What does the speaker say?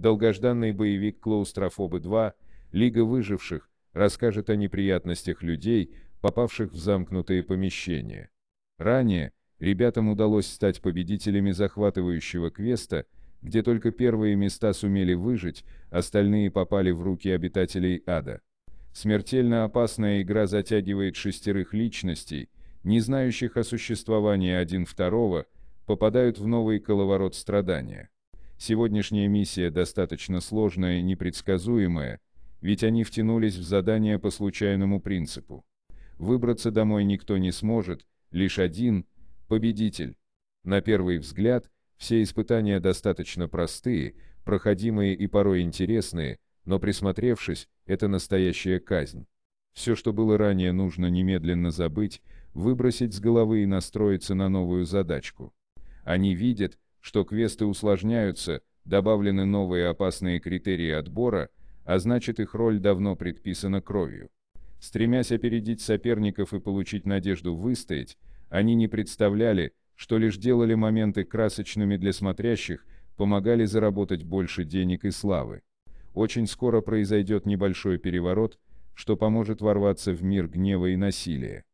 долгожданный боевик «Клаустрофобы-2», «Лига выживших» расскажет о неприятностях людей, попавших в замкнутые помещения. Ранее, ребятам удалось стать победителями захватывающего квеста, где только первые места сумели выжить, остальные попали в руки обитателей ада. Смертельно опасная игра затягивает шестерых личностей, не знающих о существовании один второго, попадают в новый коловорот страдания. Сегодняшняя миссия достаточно сложная и непредсказуемая, ведь они втянулись в задание по случайному принципу. Выбраться домой никто не сможет, лишь один – победитель. На первый взгляд, все испытания достаточно простые, проходимые и порой интересные, но присмотревшись, это настоящая казнь. Все, что было ранее, нужно немедленно забыть, выбросить с головы и настроиться на новую задачку. Они видят, что квесты усложняются, добавлены новые опасные критерии отбора, а значит их роль давно предписана кровью. Стремясь опередить соперников и получить надежду выстоять, они не представляли, что лишь делали моменты красочными для смотрящих, помогали заработать больше денег и славы. Очень скоро произойдет небольшой переворот, что поможет ворваться в мир гнева и насилия.